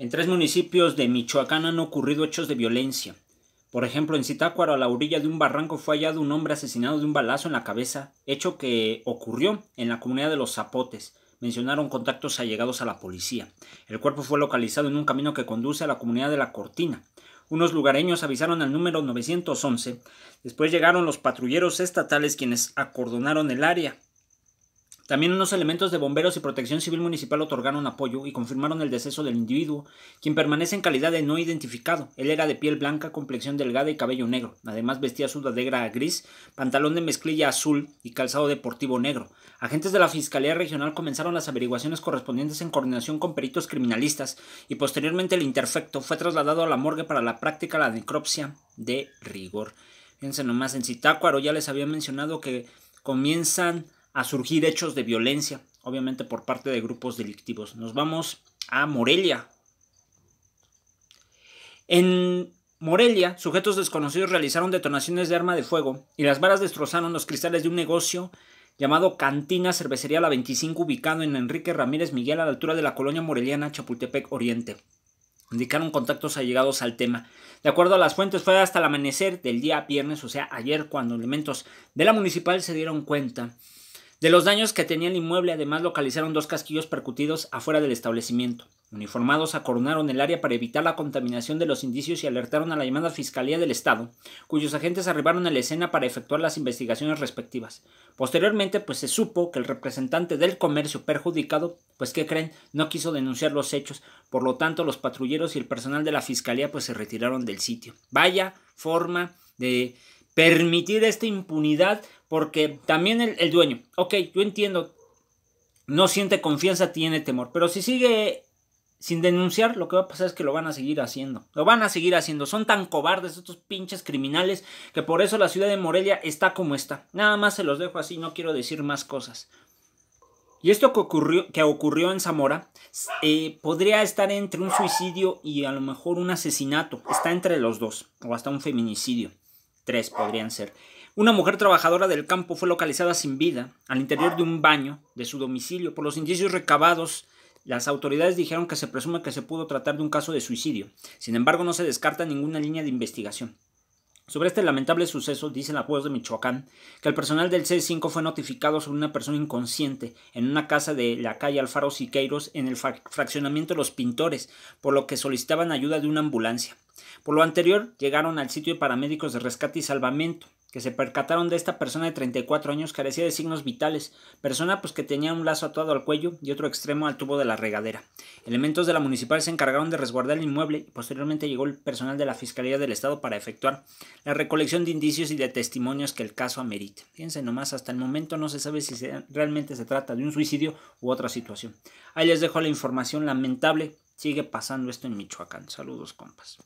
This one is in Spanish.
En tres municipios de Michoacán han ocurrido hechos de violencia. Por ejemplo, en Citácuaro, a la orilla de un barranco, fue hallado un hombre asesinado de un balazo en la cabeza, hecho que ocurrió en la comunidad de los Zapotes. Mencionaron contactos allegados a la policía. El cuerpo fue localizado en un camino que conduce a la comunidad de La Cortina. Unos lugareños avisaron al número 911. Después llegaron los patrulleros estatales quienes acordonaron el área. También unos elementos de bomberos y protección civil municipal otorgaron apoyo y confirmaron el deceso del individuo, quien permanece en calidad de no identificado. Él era de piel blanca, complexión delgada y cabello negro. Además vestía sudadera gris, pantalón de mezclilla azul y calzado deportivo negro. Agentes de la Fiscalía Regional comenzaron las averiguaciones correspondientes en coordinación con peritos criminalistas y posteriormente el interfecto fue trasladado a la morgue para la práctica de la necropsia de rigor. Fíjense nomás, en Citácuaro ya les había mencionado que comienzan a surgir hechos de violencia, obviamente por parte de grupos delictivos. Nos vamos a Morelia. En Morelia, sujetos desconocidos realizaron detonaciones de arma de fuego y las varas destrozaron los cristales de un negocio llamado Cantina Cervecería La 25 ubicado en Enrique Ramírez Miguel a la altura de la colonia moreliana Chapultepec Oriente. Indicaron contactos allegados al tema. De acuerdo a las fuentes, fue hasta el amanecer del día viernes, o sea, ayer, cuando elementos de la municipal se dieron cuenta de los daños que tenía el inmueble, además localizaron dos casquillos percutidos afuera del establecimiento. Uniformados acoronaron el área para evitar la contaminación de los indicios y alertaron a la llamada Fiscalía del Estado, cuyos agentes arribaron a la escena para efectuar las investigaciones respectivas. Posteriormente, pues se supo que el representante del comercio perjudicado, pues ¿qué creen, no quiso denunciar los hechos, por lo tanto los patrulleros y el personal de la Fiscalía pues se retiraron del sitio. Vaya forma de permitir esta impunidad porque también el, dueño, ok, yo entiendo, no siente confianza, tiene temor, pero si sigue sin denunciar, lo que va a pasar es que lo van a seguir haciendo. Lo van a seguir haciendo. Son tan cobardes estos pinches criminales que por eso la ciudad de Morelia está como está. Nada más se los dejo así, no quiero decir más cosas. Y esto que ocurrió, que ocurrió en Zamora eh, podría estar entre un suicidio y a lo mejor un asesinato. Está entre los dos, o hasta un feminicidio podrían ser. Una mujer trabajadora del campo fue localizada sin vida al interior de un baño de su domicilio. Por los indicios recabados, las autoridades dijeron que se presume que se pudo tratar de un caso de suicidio. Sin embargo, no se descarta ninguna línea de investigación. Sobre este lamentable suceso, dicen la de Michoacán que el personal del C5 fue notificado sobre una persona inconsciente en una casa de la calle Alfaro Siqueiros en el fraccionamiento de los Pintores, por lo que solicitaban ayuda de una ambulancia. Por lo anterior, llegaron al sitio de paramédicos de rescate y salvamento, que se percataron de esta persona de 34 años carecía de signos vitales, persona pues que tenía un lazo atado al cuello y otro extremo al tubo de la regadera. Elementos de la municipal se encargaron de resguardar el inmueble y posteriormente llegó el personal de la Fiscalía del Estado para efectuar la recolección de indicios y de testimonios que el caso amerite. Fíjense nomás, hasta el momento no se sabe si realmente se trata de un suicidio u otra situación. Ahí les dejo la información lamentable, sigue pasando esto en Michoacán. Saludos compas.